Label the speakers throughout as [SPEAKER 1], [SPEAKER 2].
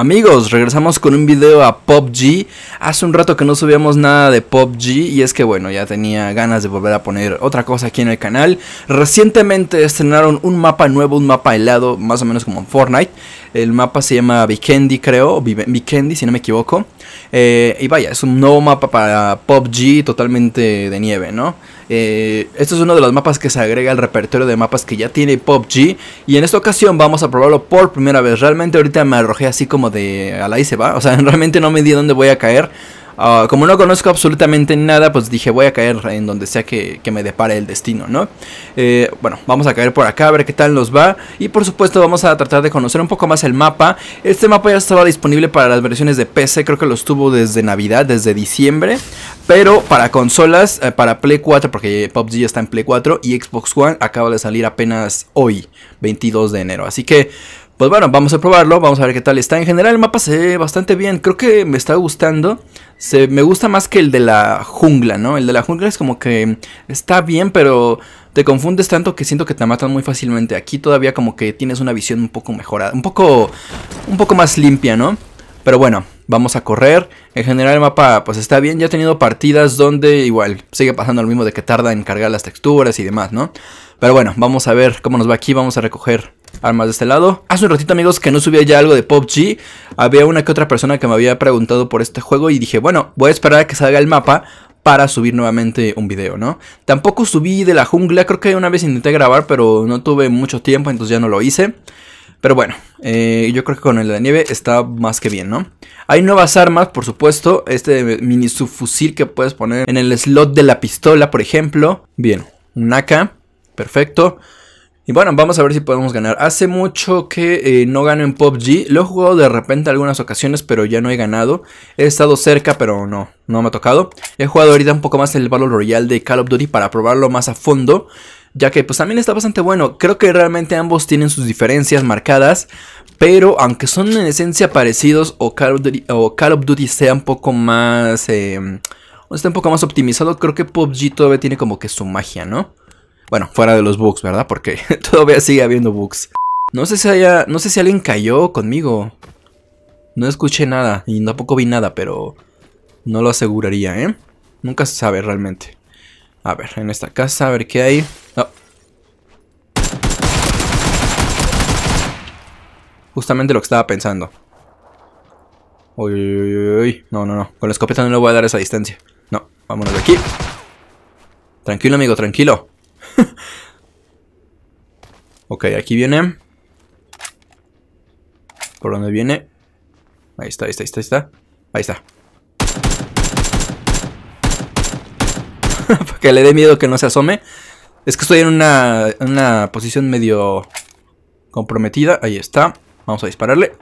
[SPEAKER 1] Amigos, regresamos con un video a PUBG. Hace un rato que no subíamos nada de PUBG y es que bueno, ya tenía ganas de volver a poner otra cosa aquí en el canal. Recientemente estrenaron un mapa nuevo, un mapa helado, más o menos como en Fortnite. El mapa se llama Vikendi creo, Vikendi si no me equivoco. Eh, y vaya, es un nuevo mapa para PUBG totalmente de nieve, ¿no? Eh, este es uno de los mapas que se agrega al repertorio de mapas que ya tiene PUBG. Y en esta ocasión vamos a probarlo por primera vez. Realmente ahorita me arrojé así como de... A la y se va. O sea, realmente no me di dónde voy a caer. Ah, como no conozco absolutamente nada, pues dije voy a caer en donde sea que, me depare el destino, ¿no? Eh, bueno, vamos a caer por acá, a ver qué tal nos va. Y por supuesto vamos a tratar de conocer un poco más el mapa. Este mapa ya estaba disponible para las versiones de PC, creo que los tuvo desde Navidad, desde diciembre. Pero para consolas, eh, para Play 4, porque PUBG está en Play 4 y Xbox One acaba de salir apenas hoy, 22 de enero. Así que pues bueno, vamos a probarlo, vamos a ver qué tal está. En general el mapa se ve bastante bien, creo que me está gustando. Se, me gusta más que el de la jungla, ¿no? El de la jungla es como que está bien, pero te confundes tanto que siento que te matan muy fácilmente. Aquí todavía como que tienes una visión un poco mejorada, un poco, un poco más limpia, ¿no? Pero bueno, vamos a correr. En general el mapa pues está bien, ya he tenido partidas donde igual sigue pasando lo mismo de que tarda en cargar las texturas y demás, ¿no? Pero bueno, vamos a ver cómo nos va aquí, vamos a recoger armas de este lado. Hace un ratito, amigos, que no subía ya algo de PUBG. Había una que otra persona que me había preguntado por este juego y dije, bueno, voy a esperar a que salga el mapa para subir nuevamente un video, ¿no? Tampoco subí de la jungla, creo que una vez intenté grabar, pero no tuve mucho tiempo, entonces ya no lo hice. Pero bueno, eh, yo creo que con el de la nieve está más que bien, ¿no? Hay nuevas armas, por supuesto. Este mini subfusil que puedes poner en el slot de la pistola, por ejemplo. Bien, un AK, perfecto. Y bueno, vamos a ver si podemos ganar. Hace mucho que eh, no gano en PUBG. Lo he jugado de repente algunas ocasiones, pero ya no he ganado. He estado cerca, pero no, no me ha tocado. He jugado ahorita un poco más el Battle Royale de Call of Duty para probarlo más a fondo. Ya que pues también está bastante bueno. Creo que realmente ambos tienen sus diferencias marcadas. Pero aunque son en esencia parecidos o Call of Duty, sea un poco más... Em, está un poco más optimizado, creo que PUBG todavía tiene como que su magia, ¿no? Bueno, fuera de los bugs, ¿verdad? Porque todavía sigue habiendo bugs. No sé si haya, no sé si alguien cayó conmigo. No escuché nada y tampoco vi nada, pero no lo aseguraría, ¿eh? Nunca se sabe realmente. A ver, en esta casa, a ver qué hay. Ah. Justamente lo que estaba pensando. Uy, uy, uy, No, no, no. Con la escopeta no le voy a dar esa distancia. No, vámonos de aquí. Tranquilo, amigo, tranquilo. ok, aquí viene. ¿Por donde viene? Ahí está, ahí está, ahí está, ahí está. Ahí está. Para que le dé miedo que no se asome. Es que estoy en una, una posición medio comprometida. Ahí está. Vamos a dispararle.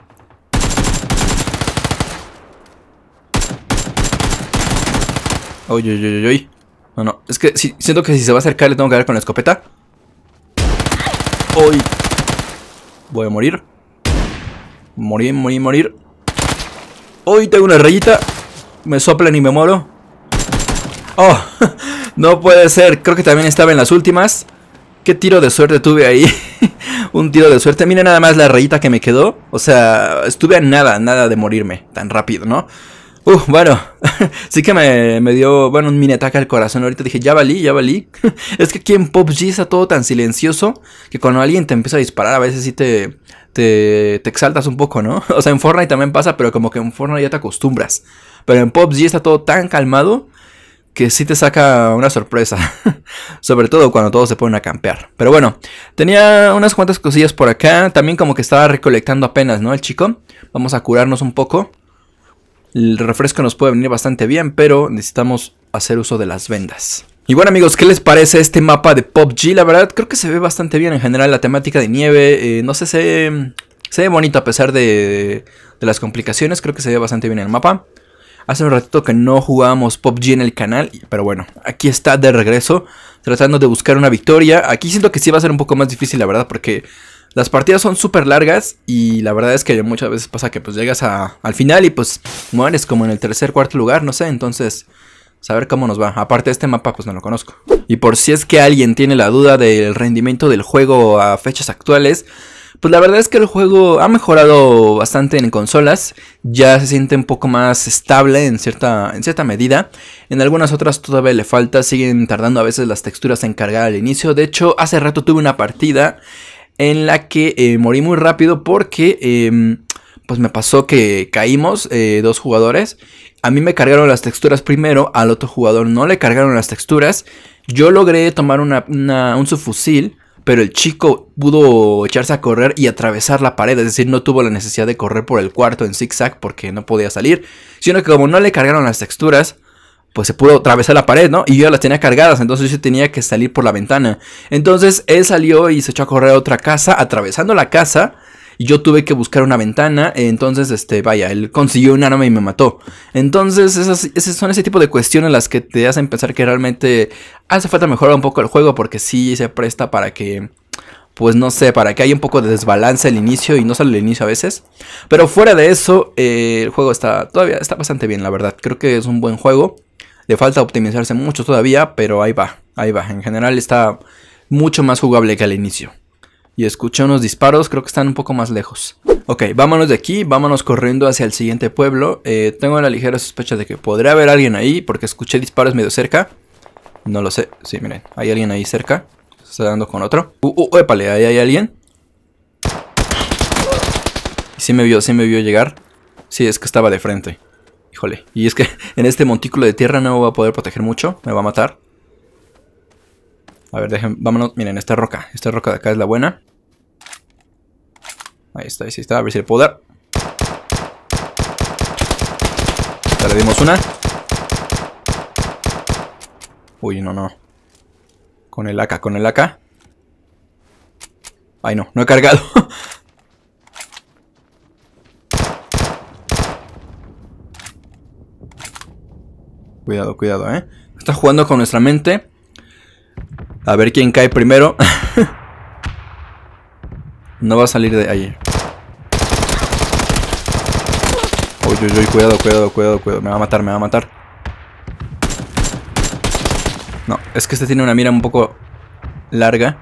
[SPEAKER 1] Uy, oye, oye, oye. No, no. Es que si, siento que si se va a acercar le tengo que dar con la escopeta. Hoy voy a morir. Morir, morir, morir. Hoy tengo una rayita. Me soplan y me muero. Oh, no puede ser. Creo que también estaba en las últimas. Qué tiro de suerte tuve ahí. Un tiro de suerte. Mira nada más la rayita que me quedó. O sea, estuve a nada, nada de morirme tan rápido, ¿no? Uh, bueno, sí que me, me, dio, bueno, un mini ataque al corazón. Ahorita dije, ya valí, ya valí. es que aquí en Pop G está todo tan silencioso que cuando alguien te empieza a disparar, a veces sí te, te, te exaltas un poco, ¿no? O sea, en Fortnite también pasa, pero como que en Fortnite ya te acostumbras. Pero en Pop G está todo tan calmado que sí te saca una sorpresa. Sobre todo cuando todos se ponen a campear. Pero bueno, tenía unas cuantas cosillas por acá. También como que estaba recolectando apenas, ¿no? El chico. Vamos a curarnos un poco. El refresco nos puede venir bastante bien, pero necesitamos hacer uso de las vendas. Y bueno amigos, ¿qué les parece este mapa de G? La verdad creo que se ve bastante bien en general la temática de nieve. Eh, no sé, se, se ve bonito a pesar de, de las complicaciones. Creo que se ve bastante bien el mapa. Hace un ratito que no jugábamos G en el canal, pero bueno, aquí está de regreso, tratando de buscar una victoria. Aquí siento que sí va a ser un poco más difícil, la verdad, porque las partidas son súper largas y la verdad es que muchas veces pasa que pues llegas a, al final y pues mueres como en el tercer, cuarto lugar, no sé, entonces saber cómo nos va. Aparte este mapa pues no lo conozco. Y por si es que alguien tiene la duda del rendimiento del juego a fechas actuales, pues la verdad es que el juego ha mejorado bastante en consolas, ya se siente un poco más estable en cierta, en cierta medida, en algunas otras todavía le falta, siguen tardando a veces las texturas en cargar al inicio, de hecho hace rato tuve una partida en la que eh, morí muy rápido porque em, pues me pasó que caímos eh, dos jugadores. A mí me cargaron las texturas primero, al otro jugador no le cargaron las texturas. Yo logré tomar un subfusil, pero el chico pudo echarse a correr y atravesar la pared, es decir, no tuvo la necesidad de correr por el cuarto en zigzag porque no podía salir, sino que como no le cargaron las texturas, pues se pudo atravesar la pared, ¿no? Y yo las tenía cargadas, entonces yo tenía que salir por la ventana. Entonces él salió y se echó a correr a otra casa, atravesando la casa. yo tuve que buscar una ventana. Entonces, este, vaya, él consiguió un arma y me mató. Entonces, son ese tipo de cuestiones las que te hacen pensar que realmente hace falta mejorar un poco el juego. Porque sí se presta para que pues no sé, para que haya un poco de desbalance al inicio y no sale el inicio a veces. Pero fuera de eso, eh, el juego está todavía está bastante bien, la verdad. Creo que es un buen juego. Le falta optimizarse mucho todavía, pero ahí va, ahí va. En general está mucho más jugable que al inicio. Y escuché unos disparos, creo que están un poco más lejos. Ok, vámonos de aquí, vámonos corriendo hacia el siguiente pueblo. Eh, tengo la ligera sospecha de que podría haber alguien ahí, porque escuché disparos medio cerca. No lo sé, sí, miren, hay alguien ahí cerca. Se está dando con otro. Uh, uh, épale, ahí hay alguien. Sí me vio, sí me vio llegar. Sí, es que estaba de frente. Híjole. Y es que en este montículo de tierra no me voy a poder proteger mucho. Me va a matar. A ver, déjenme... vámonos. Miren, esta roca. Esta roca de acá es la buena. Ahí está, ahí sí está. A ver si le puedo dar. le dimos una. Uy, no, no. Con el AK, con el AK. Ay, no, no he cargado. cuidado, cuidado, ¿eh? Está jugando con nuestra mente. A ver quién cae primero. no va a salir de ahí. Uy, uy, uy, cuidado, cuidado, cuidado, cuidado. Me va a matar, me va a matar. No, es que este tiene una mira un poco larga.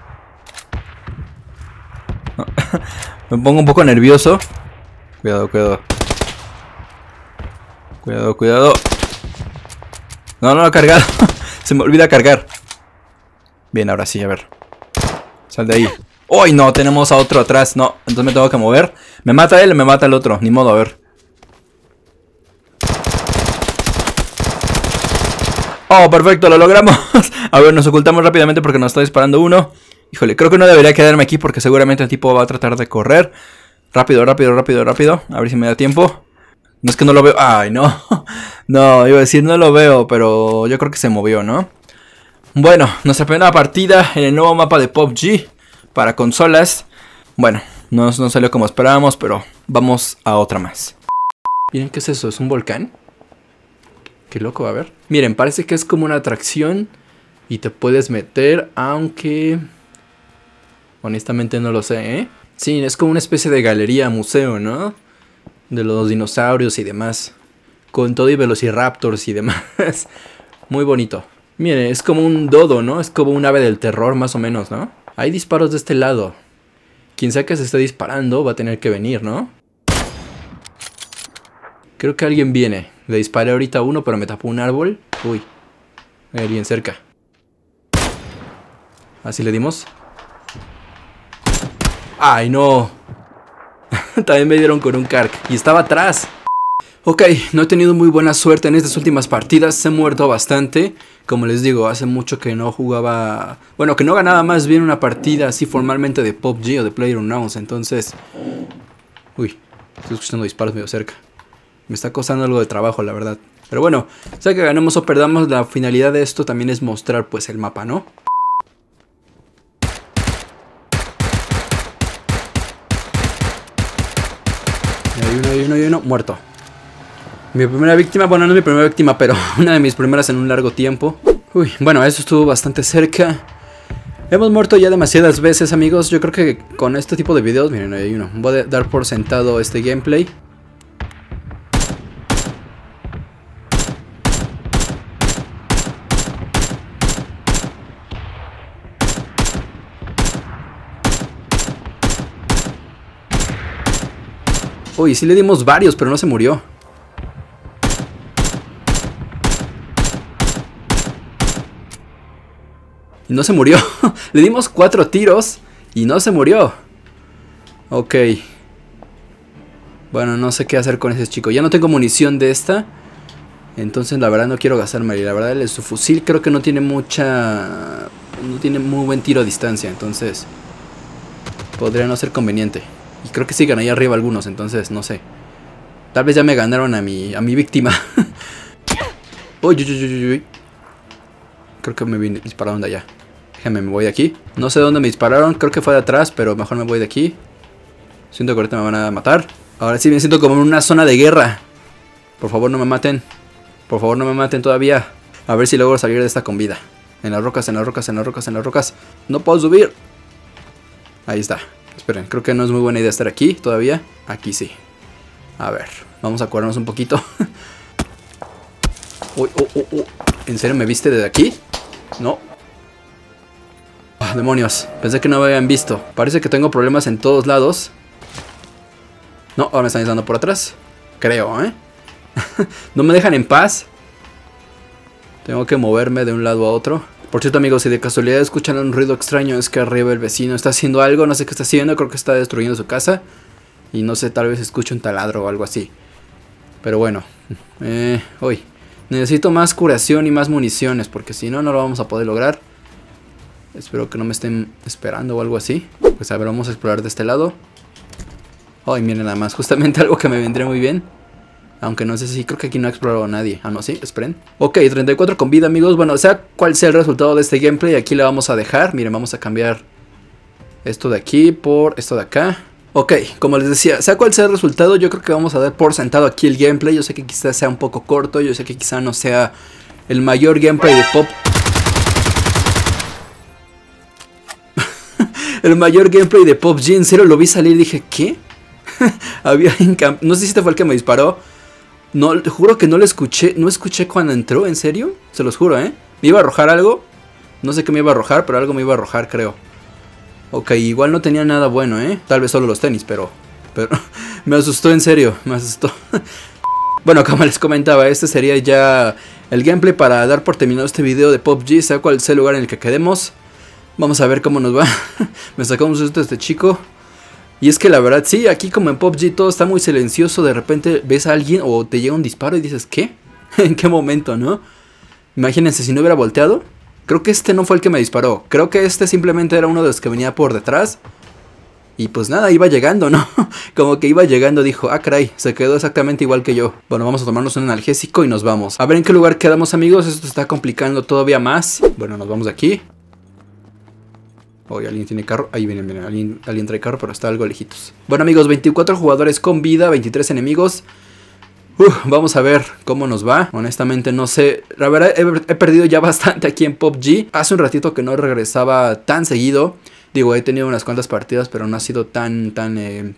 [SPEAKER 1] Me pongo un poco nervioso. Cuidado, cuidado. Cuidado, cuidado. No, no, ha cargado. Se me olvida cargar. Bien, ahora sí, a ver. Sal de ahí. ¡Uy, no! Tenemos a otro atrás. No, entonces me tengo que mover. Me mata él, me mata el otro. Ni modo, a ver. Oh, perfecto, lo logramos. A ver, nos ocultamos rápidamente porque nos está disparando uno. Híjole, creo que no debería quedarme aquí porque seguramente el tipo va a tratar de correr. Rápido, rápido, rápido, rápido. A ver si me da tiempo. No es que no lo veo. Ay, no. No, iba a decir no lo veo, pero yo creo que se movió, ¿no? Bueno, nuestra primera partida en el nuevo mapa de PUBG para consolas. Bueno, no, no salió como esperábamos, pero vamos a otra más. Miren, ¿qué es eso? ¿Es un volcán? Qué loco, a ver. Miren, parece que es como una atracción y te puedes meter, aunque... Honestamente no lo sé, ¿eh? Sí, es como una especie de galería, museo, ¿no? De los dinosaurios y demás. Con todo y velociraptors y demás. Muy bonito. Miren, es como un dodo, ¿no? Es como un ave del terror, más o menos, ¿no? Hay disparos de este lado. Quien sea que se esté disparando va a tener que venir, ¿no? Creo que alguien viene. Le disparé ahorita uno, pero me tapó un árbol. Uy, eh, bien cerca. Así le dimos. ¡Ay, no! También me dieron con un Kark. Y estaba atrás. Ok, no he tenido muy buena suerte en estas últimas partidas, he muerto bastante. Como les digo, hace mucho que no jugaba... Bueno, que no ganaba más bien una partida así formalmente de PUBG o de PlayerUnknown's, entonces... Uy, estoy escuchando disparos medio cerca. Me está costando algo de trabajo, la verdad. Pero bueno, ya que ganemos o perdamos, la finalidad de esto también es mostrar pues el mapa, ¿no? hay uno, hay uno, hay uno, muerto. Mi primera víctima, bueno, no es mi primera víctima, pero una de mis primeras en un largo tiempo. Uy, bueno, eso estuvo bastante cerca. Hemos muerto ya demasiadas veces, amigos. Yo creo que con este tipo de videos, miren, hay uno. Voy a dar por sentado este gameplay. Y sí le dimos varios, pero no se murió. Y no se murió. le dimos cuatro tiros y no se murió. Ok. Bueno, no sé qué hacer con ese chico. Ya no tengo munición de esta. Entonces la verdad no quiero gastarme. Y la verdad su fusil creo que no tiene mucha... No tiene muy buen tiro a distancia. Entonces podría no ser conveniente. Y creo que siguen ahí arriba algunos, entonces no sé. Tal vez ya me ganaron a mi, a mi víctima. uy, uy, uy, uy, Creo que me dispararon de allá. Déjame, me voy de aquí. No sé dónde me dispararon, creo que fue de atrás, pero mejor me voy de aquí. Siento que ahorita me van a matar. Ahora sí me siento como en una zona de guerra. Por favor no me maten. Por favor no me maten todavía. A ver si logro salir de esta con vida. En las rocas, en las rocas, en las rocas, en las rocas. No puedo subir. Ahí está. Esperen, creo que no es muy buena idea estar aquí todavía. Aquí sí. A ver, vamos a curarnos un poquito. Uy, oh, oh, oh. ¿En serio me viste desde aquí? No. Ah, demonios, pensé que no me habían visto. Parece que tengo problemas en todos lados. No, ahora me están dando por atrás. Creo, ¿eh? no me dejan en paz. Tengo que moverme de un lado a otro. Por cierto, amigos, si de casualidad escuchan un ruido extraño, es que arriba el vecino está haciendo algo, no sé qué está haciendo, creo que está destruyendo su casa. Y no sé, tal vez escuche un taladro o algo así. Pero bueno, hoy eh, necesito más curación y más municiones, porque si no, no lo vamos a poder lograr. Espero que no me estén esperando o algo así. Pues a ver, vamos a explorar de este lado. Ay, miren nada más, justamente algo que me vendría muy bien. Aunque no sé si creo que aquí no ha explorado a nadie. Ah, no, sí, esperen. Ok, 34 con vida, amigos. Bueno, sea cuál sea el resultado de este gameplay, aquí la vamos a dejar. Miren, vamos a cambiar esto de aquí por esto de acá. Ok, como les decía, sea cual sea el resultado, yo creo que vamos a dar por sentado aquí el gameplay. Yo sé que quizás sea un poco corto, yo sé que quizá no sea el mayor gameplay de Pop... el mayor gameplay de Pop no Zero lo vi salir y dije, ¿qué? Había No sé si este fue el que me disparó, no, juro que no lo escuché. No escuché cuando entró, ¿en serio? Se los juro, ¿eh? ¿Me iba a arrojar algo? No sé qué me iba a arrojar, pero algo me iba a arrojar, creo. Ok, igual no tenía nada bueno, ¿eh? Tal vez solo los tenis, pero... Pero me asustó, en serio. Me asustó. bueno, como les comentaba, este sería ya el gameplay para dar por terminado este video de PUBG, sea cual sea el lugar en el que quedemos. Vamos a ver cómo nos va. me sacó un susto este chico. Y es que la verdad, sí, aquí como en PUBG todo está muy silencioso, de repente ves a alguien o te llega un disparo y dices, ¿qué? ¿En qué momento, no? Imagínense si no hubiera volteado. Creo que este no fue el que me disparó. Creo que este simplemente era uno de los que venía por detrás. Y pues nada, iba llegando, ¿no? Como que iba llegando, dijo, ah, caray, se quedó exactamente igual que yo. Bueno, vamos a tomarnos un analgésico y nos vamos. A ver en qué lugar quedamos, amigos. Esto está complicando todavía más. Bueno, nos vamos de aquí. Oye, alguien tiene carro. Ahí viene, vienen. Alguien, trae carro, pero está algo lejitos. Bueno, amigos, 24 jugadores con vida, 23 enemigos. vamos a ver cómo nos va. Honestamente no sé. La verdad he, perdido ya bastante aquí en POP G. Hace un ratito que no regresaba tan seguido. Digo, he tenido unas cuantas partidas, pero no ha sido tan, tan... Eh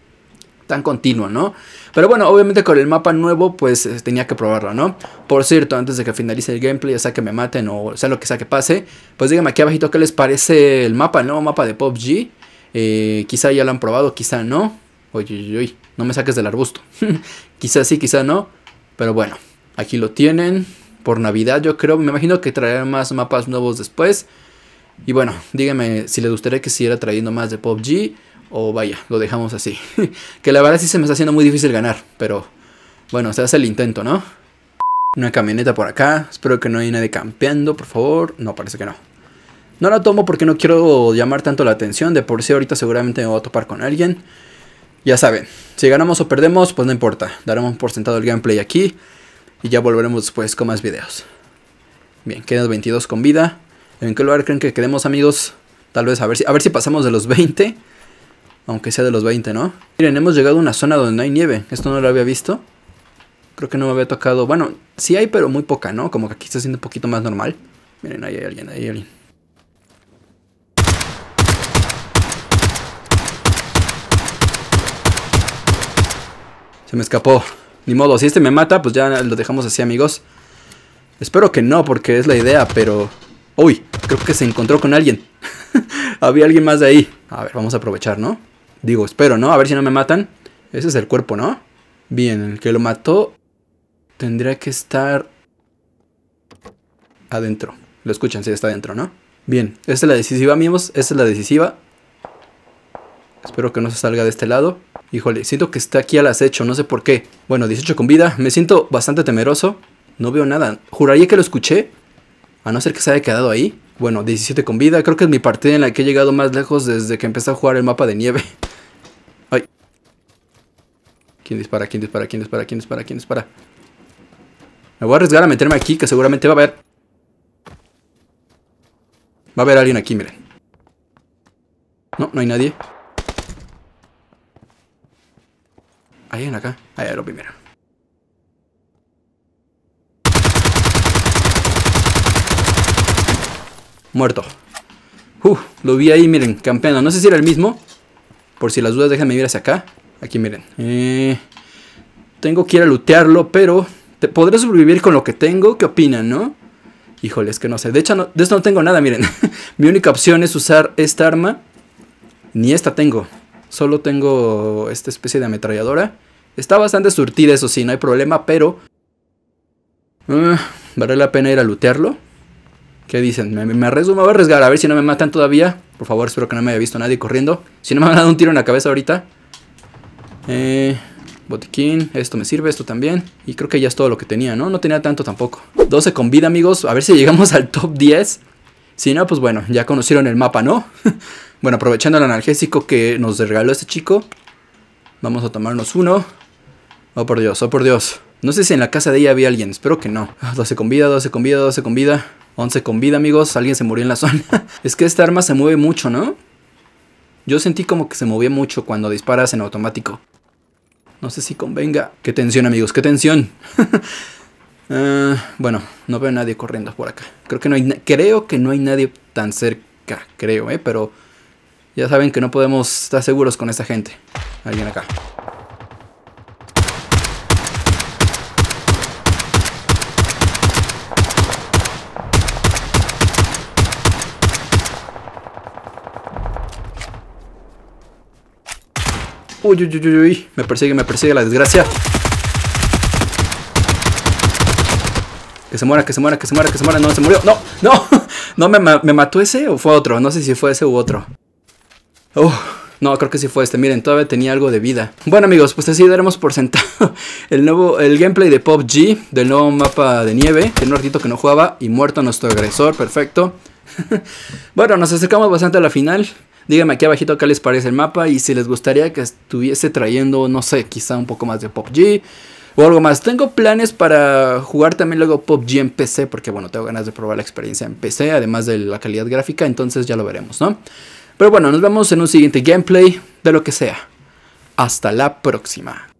[SPEAKER 1] tan continuo, ¿no? Pero bueno, obviamente con el mapa nuevo, pues eh, tenía que probarlo, ¿no? Por cierto, antes de que finalice el gameplay, ya sea que me maten o sea lo que sea que pase, pues díganme aquí abajito qué les parece el mapa, ¿no? mapa de PUBG. G. Eh, quizá ya lo han probado, quizá no. Oye, oye, oye no me saques del arbusto. quizá sí, quizá no. Pero bueno, aquí lo tienen. Por Navidad yo creo, me imagino que traerán más mapas nuevos después. Y bueno, díganme si les gustaría que siguiera trayendo más de PUBG. O vaya, lo dejamos así. que la verdad sí se me está haciendo muy difícil ganar, pero bueno, se hace el intento, ¿no? Una camioneta por acá. Espero que no haya nadie campeando, por favor. No, parece que no. No la tomo porque no quiero llamar tanto la atención. De por sí ahorita seguramente me voy a topar con alguien. Ya saben, si ganamos o perdemos, pues no importa. Daremos por sentado el gameplay aquí. Y ya volveremos después con más videos. Bien, quedan 22 con vida. ¿En qué lugar creen que quedemos, amigos? Tal vez a ver si, a ver si pasamos de los 20. Aunque sea de los 20, ¿no? Miren, hemos llegado a una zona donde no hay nieve. Esto no lo había visto. Creo que no me había tocado. Bueno, sí hay, pero muy poca, ¿no? Como que aquí está siendo un poquito más normal. Miren, ahí hay alguien, ahí hay alguien. Se me escapó. Ni modo, si este me mata, pues ya lo dejamos así, amigos. Espero que no, porque es la idea, pero... Uy, creo que se encontró con alguien. Había alguien más de ahí. A ver, vamos a aprovechar, ¿no? Digo, espero, ¿no? A ver si no me matan. Ese es el cuerpo, ¿no? Bien, el que lo mató tendría que estar adentro. Lo escuchan, sí, está adentro, ¿no? Bien, esta es la decisiva, amigos. Esta es la decisiva. Espero que no se salga de este lado. Híjole, siento que está aquí al acecho, no sé por qué. Bueno, 18 con vida. Me siento bastante temeroso. No veo nada. Juraría que lo escuché. A no ser que se haya quedado ahí. Bueno, 17 con vida. Creo que es mi partida en la que he llegado más lejos desde que empecé a jugar el mapa de nieve. ¿Quién dispara? ¿Quién dispara? ¿Quién dispara? ¿Quién dispara? ¿Quién dispara? Me voy a arriesgar a meterme aquí, que seguramente va a haber... Va a haber alguien aquí, miren. No, no hay nadie. Hay alguien acá. Ahí lo primero. Muerto. Uf uh, lo vi ahí, miren, campeando. No sé si era el mismo. Por si las dudas, déjenme ir hacia acá. Aquí miren. Eh, tengo que ir a lootearlo, pero podré sobrevivir con lo que tengo? ¿Qué opinan, no? Híjole, es que no sé. De hecho, no, de esto no tengo nada, miren. Mi única opción es usar esta arma. Ni esta tengo. Solo tengo esta especie de ametralladora. Está bastante surtida, eso sí, no hay problema, pero... Ah, ¿Vale la pena ir a lootearlo? ¿Qué dicen? Me, me, arriesgo, me voy a arriesgar. A ver si no me matan todavía. Por favor, espero que no me haya visto nadie corriendo. Si no me han dado un tiro en la cabeza ahorita, eh, botiquín, esto me sirve, esto también. Y creo que ya es todo lo que tenía, ¿no? No tenía tanto tampoco. 12 con vida, amigos. A ver si llegamos al top 10. Si no, pues bueno, ya conocieron el mapa, ¿no? bueno, aprovechando el analgésico que nos regaló este chico. Vamos a tomarnos uno. Oh, por Dios, oh, por Dios. No sé si en la casa de ella había alguien, espero que no. 12 ah, con vida, 12 con vida, 12 con vida. 11 con vida, amigos. Alguien se murió en la zona. es que esta arma se mueve mucho, ¿no? Yo sentí como que se movía mucho cuando disparas en automático. No sé si convenga. Qué tensión, amigos, qué tensión. Ah, bueno, no veo nadie corriendo por acá. Creo que no hay creo que no hay nadie tan cerca, creo, eh, pero ya saben que no podemos estar seguros con esta gente. Alguien acá. Uy, me persigue, me persigue la desgracia. Que se muera, que se muera, que se muera, que se muera. No, se murió. No, no. No, me, mató ese o fue otro. No sé si fue ese u otro. no, creo que sí fue este. Miren, todavía tenía algo de vida. Bueno, amigos, pues así daremos por sentado el nuevo el gameplay de Pop G del nuevo mapa de nieve. El un ratito que no jugaba y muerto nuestro agresor. Perfecto. bueno, nos acercamos bastante a la final. Díganme aquí abajito qué les parece el mapa y si les gustaría que estuviese trayendo, no sé, quizá un poco más de Pop G o algo más. Tengo planes para jugar también luego POP G en PC, porque bueno, tengo ganas de probar la experiencia en PC, además de la calidad gráfica, entonces ya lo veremos, ¿no? Pero bueno, nos vemos en un siguiente gameplay de lo que sea. Hasta la próxima.